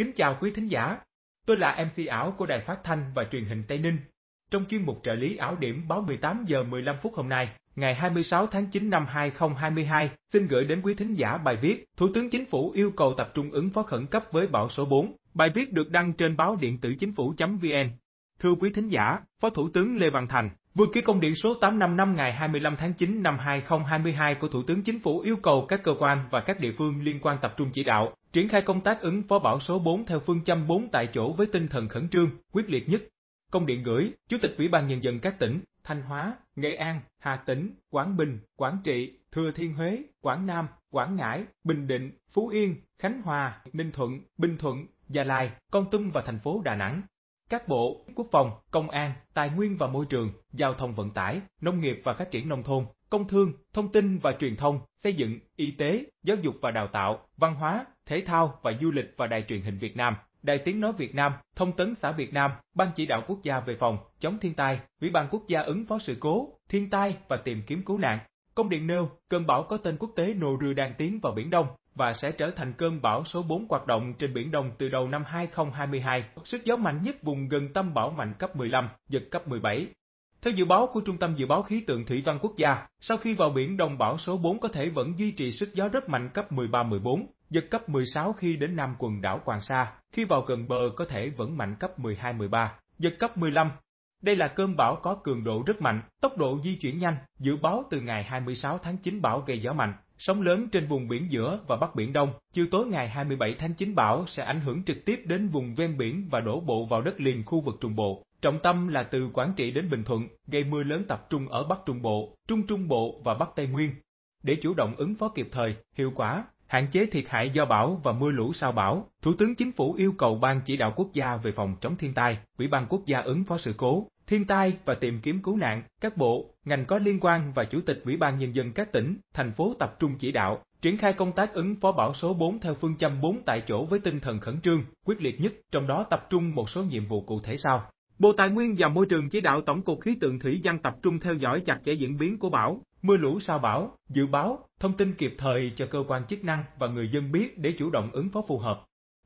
Kính chào quý thính giả, tôi là MC ảo của Đài Phát Thanh và Truyền hình Tây Ninh. Trong chuyên mục trợ lý ảo điểm báo 18 giờ 15 phút hôm nay, ngày 26 tháng 9 năm 2022, xin gửi đến quý thính giả bài viết Thủ tướng Chính phủ yêu cầu tập trung ứng phó khẩn cấp với bão số 4. Bài viết được đăng trên báo điện tử chính phủ.vn. Thưa quý thính giả, Phó Thủ tướng Lê Văn Thành, Vừa ký công điện số 855 ngày 25 tháng 9 năm 2022 của Thủ tướng Chính phủ yêu cầu các cơ quan và các địa phương liên quan tập trung chỉ đạo, triển khai công tác ứng phó bão số 4 theo phương châm 4 tại chỗ với tinh thần khẩn trương, quyết liệt nhất. Công điện gửi, Chủ tịch Ủy ban Nhân dân các tỉnh Thanh Hóa, Nghệ An, Hà Tĩnh, Quảng Bình, Quảng Trị, Thừa Thiên Huế, Quảng Nam, Quảng Ngãi, Bình Định, Phú Yên, Khánh Hòa, Ninh Thuận, Bình Thuận, Gia Lai, Con Tum và thành phố Đà Nẵng các bộ quốc phòng, công an, tài nguyên và môi trường, giao thông vận tải, nông nghiệp và phát triển nông thôn, công thương, thông tin và truyền thông, xây dựng, y tế, giáo dục và đào tạo, văn hóa, thể thao và du lịch và đài truyền hình Việt Nam, Đài Tiếng Nói Việt Nam, Thông tấn xã Việt Nam, Ban chỉ đạo quốc gia về phòng, chống thiên tai, Ủy ban quốc gia ứng phó sự cố, thiên tai và tìm kiếm cứu nạn. Công điện nêu, cơn bão có tên quốc tế Noru đang tiến vào Biển Đông, và sẽ trở thành cơn bão số 4 hoạt động trên Biển Đông từ đầu năm 2022. Sức gió mạnh nhất vùng gần tâm bão mạnh cấp 15, giật cấp 17. Theo dự báo của Trung tâm Dự báo Khí tượng Thủy văn Quốc gia, sau khi vào biển Đông bão số 4 có thể vẫn duy trì sức gió rất mạnh cấp 13-14, giật cấp 16 khi đến nam quần đảo Hoàng Sa, khi vào gần bờ có thể vẫn mạnh cấp 12-13, giật cấp 15 đây là cơn bão có cường độ rất mạnh, tốc độ di chuyển nhanh, dự báo từ ngày 26 tháng 9 bão gây gió mạnh, sóng lớn trên vùng biển giữa và Bắc Biển Đông. Chiều tối ngày 27 tháng 9 bão sẽ ảnh hưởng trực tiếp đến vùng ven biển và đổ bộ vào đất liền khu vực Trung Bộ. Trọng tâm là từ Quảng Trị đến Bình Thuận, gây mưa lớn tập trung ở Bắc Trung Bộ, Trung Trung Bộ và Bắc Tây Nguyên. Để chủ động ứng phó kịp thời, hiệu quả, hạn chế thiệt hại do bão và mưa lũ sau bão, Thủ tướng Chính phủ yêu cầu Ban chỉ đạo quốc gia về phòng chống thiên tai, Ủy ban quốc gia ứng phó sự cố, thiên tai và tìm kiếm cứu nạn, các bộ, ngành có liên quan và Chủ tịch Ủy ban Nhân dân các tỉnh, thành phố tập trung chỉ đạo, triển khai công tác ứng phó bão số 4 theo phương châm 4 tại chỗ với tinh thần khẩn trương, quyết liệt nhất, trong đó tập trung một số nhiệm vụ cụ thể sau. Bộ Tài nguyên và Môi trường chỉ đạo Tổng cục Khí tượng Thủy văn tập trung theo dõi chặt chẽ diễn biến của bão, mưa lũ sao bão, dự báo, thông tin kịp thời cho cơ quan chức năng và người dân biết để chủ động ứng phó phù hợp.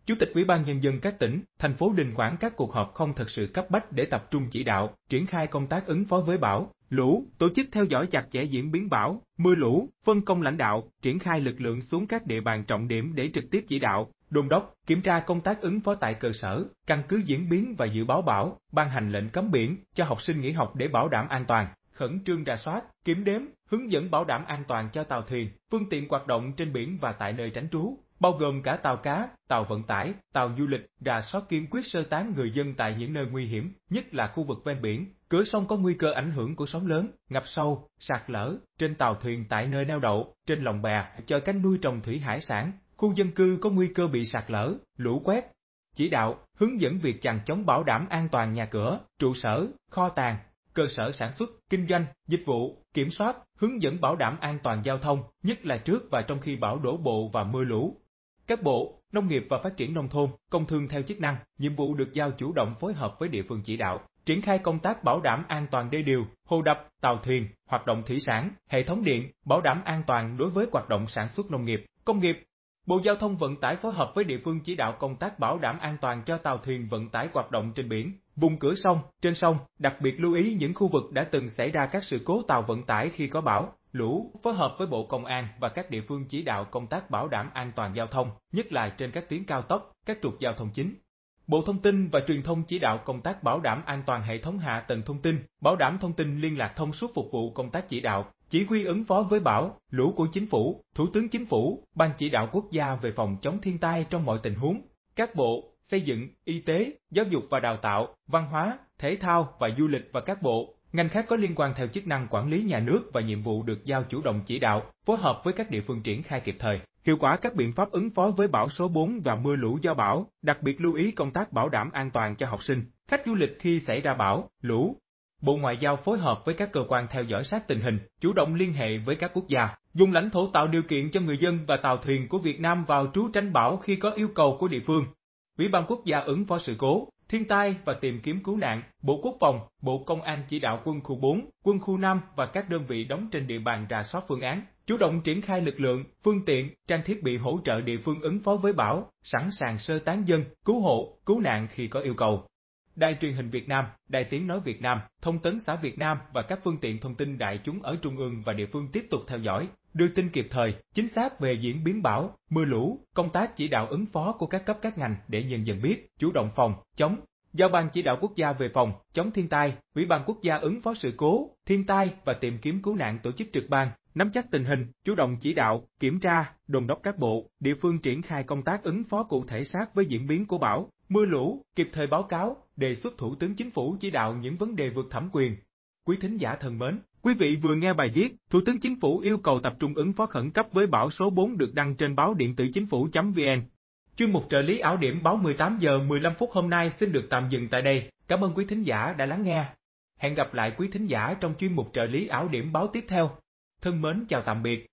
Chủ tịch Ủy ban nhân dân các tỉnh, thành phố đình khoản các cuộc họp không thật sự cấp bách để tập trung chỉ đạo, triển khai công tác ứng phó với bão, lũ, tổ chức theo dõi chặt chẽ diễn biến bão, mưa lũ, phân công lãnh đạo, triển khai lực lượng xuống các địa bàn trọng điểm để trực tiếp chỉ đạo, đôn đốc, kiểm tra công tác ứng phó tại cơ sở, căn cứ diễn biến và dự báo bão, ban hành lệnh cấm biển cho học sinh nghỉ học để bảo đảm an toàn khẩn trương rà soát, kiểm đếm, hướng dẫn bảo đảm an toàn cho tàu thuyền, phương tiện hoạt động trên biển và tại nơi tránh trú, bao gồm cả tàu cá, tàu vận tải, tàu du lịch, rà soát kiên quyết sơ tán người dân tại những nơi nguy hiểm, nhất là khu vực ven biển, cửa sông có nguy cơ ảnh hưởng của sóng lớn, ngập sâu, sạt lở, trên tàu thuyền tại nơi neo đậu, trên lòng bè, cho cánh nuôi trồng thủy hải sản, khu dân cư có nguy cơ bị sạt lở, lũ quét, chỉ đạo, hướng dẫn việc chằng chống bảo đảm an toàn nhà cửa, trụ sở, kho tàng, cơ sở sản xuất, kinh doanh, dịch vụ, kiểm soát, hướng dẫn bảo đảm an toàn giao thông, nhất là trước và trong khi bão đổ bộ và mưa lũ. Các bộ, nông nghiệp và phát triển nông thôn, công thương theo chức năng, nhiệm vụ được giao chủ động phối hợp với địa phương chỉ đạo, triển khai công tác bảo đảm an toàn đê điều, hồ đập, tàu thuyền, hoạt động thủy sản, hệ thống điện, bảo đảm an toàn đối với hoạt động sản xuất nông nghiệp, công nghiệp, Bộ Giao thông Vận tải phối hợp với địa phương chỉ đạo công tác bảo đảm an toàn cho tàu thuyền vận tải hoạt động trên biển, vùng cửa sông, trên sông, đặc biệt lưu ý những khu vực đã từng xảy ra các sự cố tàu vận tải khi có bão, lũ, phối hợp với Bộ Công an và các địa phương chỉ đạo công tác bảo đảm an toàn giao thông, nhất là trên các tuyến cao tốc, các trục giao thông chính. Bộ Thông tin và Truyền thông chỉ đạo công tác bảo đảm an toàn hệ thống hạ tầng thông tin, bảo đảm thông tin liên lạc thông suốt phục vụ công tác chỉ đạo, chỉ huy ứng phó với bão, lũ của chính phủ, Thủ tướng Chính phủ, Ban chỉ đạo quốc gia về phòng chống thiên tai trong mọi tình huống, các bộ, xây dựng, y tế, giáo dục và đào tạo, văn hóa, thể thao và du lịch và các bộ, ngành khác có liên quan theo chức năng quản lý nhà nước và nhiệm vụ được giao chủ động chỉ đạo, phối hợp với các địa phương triển khai kịp thời. Hiệu quả các biện pháp ứng phó với bão số 4 và mưa lũ do bão, đặc biệt lưu ý công tác bảo đảm an toàn cho học sinh, khách du lịch khi xảy ra bão, lũ, Bộ Ngoại giao phối hợp với các cơ quan theo dõi sát tình hình, chủ động liên hệ với các quốc gia, dùng lãnh thổ tạo điều kiện cho người dân và tàu thuyền của Việt Nam vào trú tránh bão khi có yêu cầu của địa phương. Ủy ban quốc gia ứng phó sự cố, thiên tai và tìm kiếm cứu nạn, Bộ Quốc phòng, Bộ Công an chỉ đạo quân khu 4, quân khu 5 và các đơn vị đóng trên địa bàn rà soát phương án, chủ động triển khai lực lượng, phương tiện, trang thiết bị hỗ trợ địa phương ứng phó với bão, sẵn sàng sơ tán dân, cứu hộ, cứu nạn khi có yêu cầu. Đài truyền hình Việt Nam, Đài tiếng nói Việt Nam, Thông tấn xã Việt Nam và các phương tiện thông tin đại chúng ở trung ương và địa phương tiếp tục theo dõi, đưa tin kịp thời, chính xác về diễn biến bão, mưa lũ, công tác chỉ đạo ứng phó của các cấp các ngành để nhân dân biết, chủ động phòng, chống, giao ban chỉ đạo quốc gia về phòng chống thiên tai, Ủy ban quốc gia ứng phó sự cố, thiên tai và tìm kiếm cứu nạn tổ chức trực ban, nắm chắc tình hình, chủ động chỉ đạo, kiểm tra, đồn đốc các bộ, địa phương triển khai công tác ứng phó cụ thể sát với diễn biến của bão, mưa lũ, kịp thời báo cáo, đề xuất Thủ tướng Chính phủ chỉ đạo những vấn đề vượt thẩm quyền. Quý thính giả thân mến, quý vị vừa nghe bài viết, Thủ tướng Chính phủ yêu cầu tập trung ứng phó khẩn cấp với bão số 4 được đăng trên báo điện tử chính phủ.vn. chuyên mục trợ lý áo điểm báo 18 giờ 15 phút hôm nay xin được tạm dừng tại đây. Cảm ơn quý thính giả đã lắng nghe. Hẹn gặp lại quý thính giả trong chuyên mục trợ lý áo điểm báo tiếp theo. Thân mến chào tạm biệt.